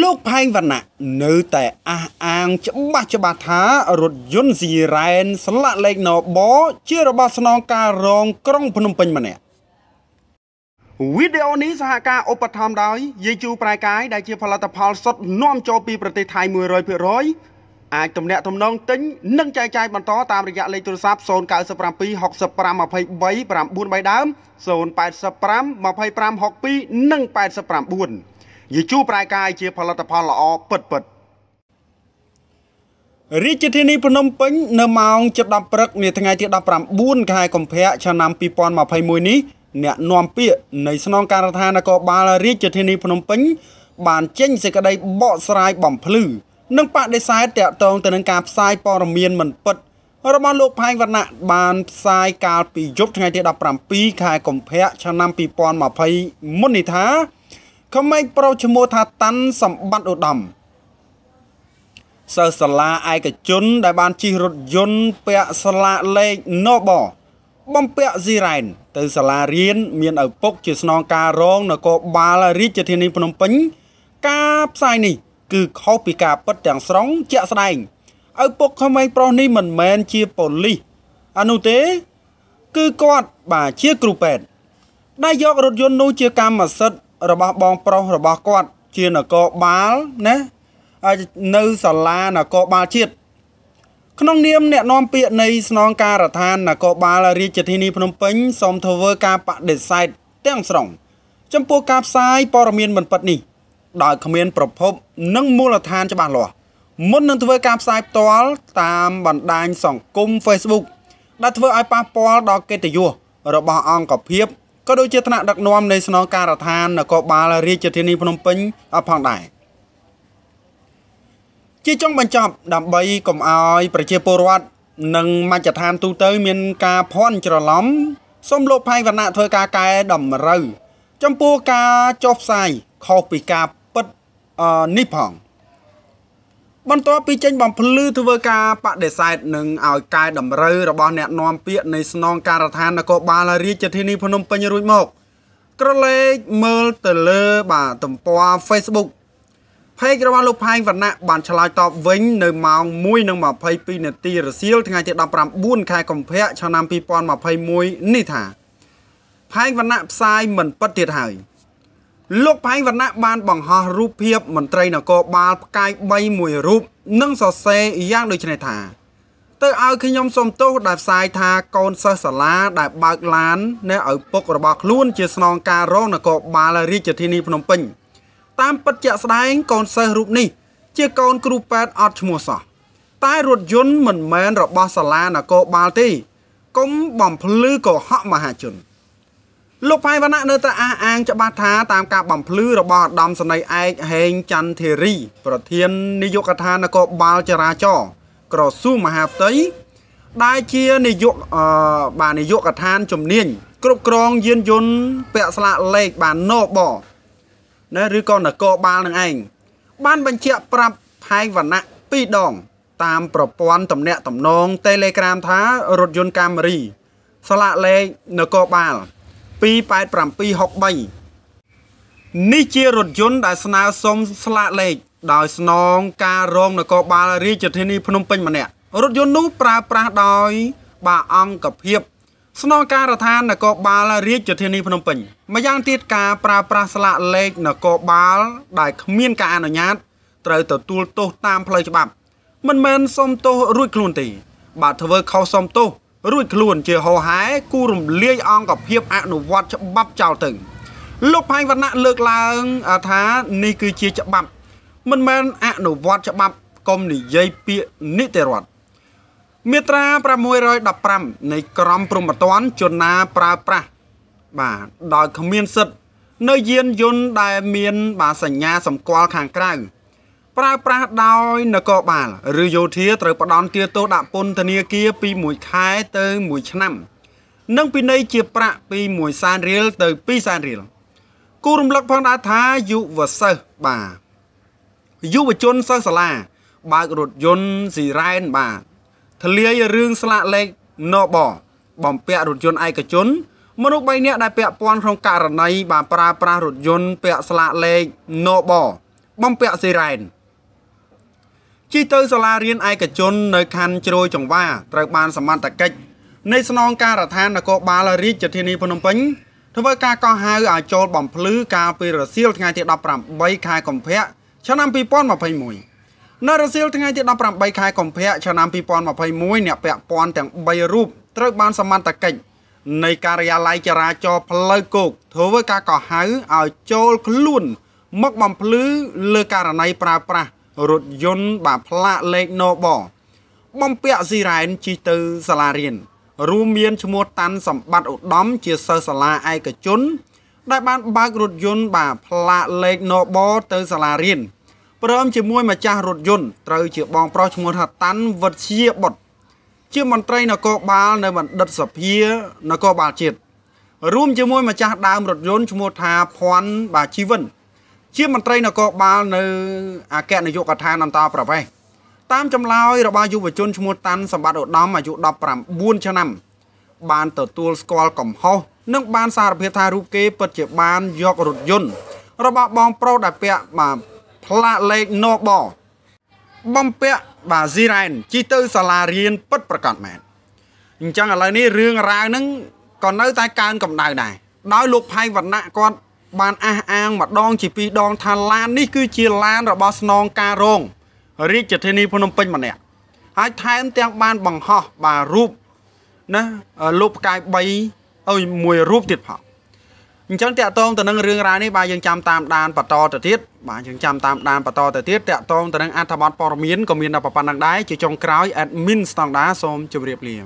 លោកផែងវណ្ណៈនៅតែអះអាងច្បាស់ច្បាស់ថារថយន្តស៊ីរ៉ែន ស្លាកលេខណបជារបស់ស្នងការរងក្រុងភ្នំពេញម្នាក់វីដេអូនេះសហការឧបត្ថម្ភដោយយាយជូប្រែកាយដែលជាផលិតផលសុទ្ធនាំចូលពីប្រទេសថៃ100%អាចទំនាក់ទំនងទិញនិងចែកចាយបន្តតាមរយៈលេខទូរស័ព្ទ097 6523 903ដើម085 2562និង89យេជូប្រែកាយជាផលិតផលល្អពិតពិតរាជធានីភ្នំពេញនៅម៉ោង7:10ព្រឹកនាថ្ងៃទី19ខែកុម្ភៈឆ្នាំ2021នេះអ្នកនាំពាក្យនៃស្នងការដ្ឋាននគរបាលរាជធានីភ្នំពេញ បានចេញសេចក្តីបកស្រាយបំភ្លឺនិងបដិសេធតាក់ទងទៅនឹងការផ្សាយព័ត៌មានមិនពិត របស់លោកផែងវណ្ណៈបានផ្សាយកាលពីយប់ថ្ងៃទី17ខែកុម្ភៈឆ្នាំ2020មុននេះថាក្មេងប្រុសឈ្មោះថាតាន់សម្បត្តិឧត្តមសិស្សសាលាឯកជន ដែលបានជិះរថយន្តពាក់ស្លាកលេខ NB បំពាក់ស៊ីរ៉ែនទៅសាលារៀនមានឪពុកជាស្នងការរងនគរបាលរាជធានីភ្នំពេញ ការផ្សាយនេះ គឺខុសពីការពិតទាំងស្រុងជាក់ស្ដែងឪពុកក្មេងប្រុសនេះមិនមែន ជាប៉ូលីសអនុទេ គឺគាត់បាទជាគ្រូពេទ្យដែលយករថយន្តនោះជាកម្មសិទ្ធិរបស់បងប្រុសរបស់គាត់ ជានគរបាលណាហើយនៅសាលានគរបាលជាតិក្នុងនាមអ្នកនាំពាក្យនៃស្នងការដ្ឋាននគរបាលរាជធានីភ្នំពេញសូមធ្វើការបដិសេធទាំងស្រុង ចំពោះការផ្សាយព័ត៌មានមិនពិតនេះដោយគ្មាន ប្រភព និងមូលដ្ឋានច្បាស់លាស់មុននឹងធ្វើការផ្សាយផ្ទាល់តាមបណ្ដាញសង្គម Facebook ដែលធ្វើឲ្យប៉ះពាល់ដល់កិត្តិយសរបស់អង្គភាពក៏ដូចជាថ្នាក់ដឹកនាំនៃស្នងការដ្ឋាននគរបាលរាជធានីភ្នំពេញផងដែរជាចុងបញ្ចប់ដើម្បីកុំឲ្យប្រជាពលរដ្ឋនិងមជ្ឈដ្ឋានទូទៅ មាន ការភាន់ច្រឡំសូមលោកផៃវណ្ណៈធ្វើការកែតម្រូវចំពោះការចុះផ្សាយខុសពីការពិតនេះផងបន្ទាប់ពីចេញបំភ្លឺធ្វើការបដិសេធនឹងឲ្យកែតម្រូវរបស់អ្នកនាំពាក្យនៃស្នង ការដ្ឋាននគរបាលរាជធានីភ្នំពេញរួចមកក្រឡេកមើលទៅលើបាទទំព័រ Facebook page របស់លោកផែងវណ្ណៈបានឆ្លើយតបវិញ នៅម៉ោង1:22នាទីរសៀលថ្ងៃទី19ខែកុម្ភៈឆ្នាំ2021នេះថាផែងវណ្ណៈផ្សាយមិនពិតទៀតហើយ។លោកផៃវណ្ណៈបានបង្ហោះរូបភាព មន្ត្រីនគរបាលផ្កាយ3មួយរូបនិងសរសេរយ៉ាងដូចនេះថាទៅឲ្យខ្ញុំសុំទោសដែលផ្សាយថាកូនសិស្សសាលាដែលបើកឡាននៅឪពុក របស់ខ្លួនជាស្នងការរងនគរបាលរាជធានីភ្នំពេញតាមពិតជាក់ស្ដែង កូនសិស្សរូបនេះ ជាកូនគ្រូពេទ្យអត់ឈ្មោះសោះតែរថយន្តមិនមែនរបស់សាលានគរបាលទេកុំបំភ្លឺកុហកមហាជន។លោកផៃវណ្ណៈនៅតែអះអាងច្បាស់ថាតាមការបំភ្លឺរបស់ឧត្តមសេនីយ៍ឯកហេងច័ន្ទធីរី ប្រធាននាយកដ្ឋាននគរបាលចរាចរណ៍ក្រសួងមហាផ្ទៃដែលជានាយកបាទនាយកដ្ឋានជំនាញគ្រប់គ្រងយានយន្តពាក់ស្លាកលេខបានណបណាឬក៏នគរបាលនឹងឯងបានបញ្ជាក់ប្រាប់ផៃវណ្ណៈ2ដងតាមប្រព័ន្ធទំនាក់ទំនង Telegram ថារថយន្តកាមេរី ស្លាកលេខនគរបាល28763នេះជារថយន្តដែលស្នើសុំស្លាកលេខដោយស្នងការរងនគរបាលរាជធានីភ្នំពេញម្នាក់រថយន្តនោះប្រើប្រាស់ដោយបាអង្គភាពស្នងការដ្ឋាននគរបាលរាជធានីភ្នំពេញម្យ៉ាងទៀតការប្រើប្រាស់ស្លាកលេខនគរបាលដែលគ្មានការអនុញ្ញាតត្រូវទទួលទោសតាមផ្លូវច្បាប់ មិនមែនសុំទោសរួចខ្លួនទេបើធ្វើខុសសុំទោសរួចខ្លួនជាហោហែគូរំលាយអង្គភាពអនុវត្តច្បាប់ចោលទៅលោកផៃវណ្ណៈលើកឡើងថានេះគឺជាច្បាប់មិនមែនអនុវត្តច្បាប់កុំនិយាយពាក្យនីតិរដ្ឋមាត្រា615នៃក្រមព្រហ្មទណ្ឌជនណាប្រើប្រាស់បាទដោយគ្មានសិទ្ធិនៅយានយន្តដែលមានបាទសញ្ញាសម្គាល់ខាងក្រៅប្រើប្រាស់ដោយនគរបាល ឬយោធាត្រូវផ្ដន់ទាទោសដាក់ពន្ធនាគារពី1ខែទៅ1ឆ្នាំ និងពិន័យជាប្រាក់ពី1សែនរៀលទៅ2សែនរៀលគូរំលឹកផងដែរថាយុវសិស្សបាទយុវជនសិស្សសាលាបើករថយន្តស៊ីរ៉ែនបាទទលាយរឿងស្លាកលេខ NB បំពាក់រថយន្តឯកជនមនុស្ស3នាក់ដែលពាក់ព័ន្ធក្នុងករណីបានប្រើប្រាស់រថយន្តពាក់ស្លាកលេខ NB បំពាក់ស៊ីរ៉ែនជីទៅសាលារៀនឯកជននៅខណ្ឌជ្រោយចង្វាត្រូវបានសមត្ថកិច្ចនៃស្នងការដ្ឋាននគរបាលរាជធានីភ្នំពេញធ្វើការកោះហៅឲ្យចូលបំភ្លឺការពីរសៀលថ្ងៃទី18ខែកុម្ភៈឆ្នាំ2021នៅរសៀលថ្ងៃទី18ខែកុម្ភៈឆ្នាំ2021អ្នកពាក់ព័ន្ធទាំង3រូបត្រូវបានសមត្ថកិច្ចនៃការិយាល័យចរាចរណ៍ផ្លូវគោកធ្វើការកោះហៅឲ្យចូលខ្លួន មកបំភ្លឺលើករណីប្រើប្រាស់រថយន្តបាទផ្លាកលេខណបបំពាក់ស៊ីរ៉ែនជិះទៅសាលារៀន រួមមានឈ្មោះតាន់សម្បត្តិឧត្តមជាសិស្សសាលាឯកជន ដែលបានបើករថយន្តបាទផ្លាកលេខណបទៅសាលារៀនព្រមជាមួយម្ចាស់រថយន្តត្រូវជាបងប្រុសឈ្មោះថាតាន់វិទ្យាបុត្រជាមន្ត្រីនគរបាលនៅបណ្ឌិតសភានគរបាលជាតិរួមជាមួយម្ចាស់ដើមរថយន្តឈ្មោះថាភ័ណ្ឌបាជីវិនជាមន្ត្រីនគរបាលនៅអគ្គនាយកដ្ឋានអន្តរប្រវេសន៍តាមចម្លើយរបស់យុវជនឈ្មោះតាន់សម្បត្តិឧត្តមអាយុ19ឆ្នាំបានទទួលស្គាល់កំហុសនិង បានសារភាពថារូបគេពិតជាបានយករថយន្តរបស់បងប្រុសដែលពាក់បាទផ្លាកលេខ No បបំពាក់បាទស៊ីរ៉ែនជីទៅសាលារៀនពិតប្រកបមែនអញ្ចឹងឥឡូវនេះរឿងរ៉ាវហ្នឹងក៏នៅតែកើនកម្ដៅដែរដោយលោកផៃវណ្ណៈគាត់បានអះអាងម្ដងជាពីរដង ថាឡាននេះគឺជាឡានរបស់ស្នងការរងរាជធានីភ្នំពេញម្នាក់ ហើយថែមទាំង បាន បង្ហោះបាទរូបណាលោកផ្កាយ3អើយមួយរូបទៀតផងអញ្ចឹងតាក់ទងទៅនឹងរឿងរ៉ាវនេះបាទយើងចាំតាមដានបន្តទៅទៀតបាទយើងចាំតាមដានបន្តទៅទៀតតាក់ទងទៅនឹងអត្ថបទព័ត៌មានក៏មានដល់ប៉ុណ្ណឹងដែរជាចុងក្រោយ admin ស្តង់ដាសូមជម្រាបលា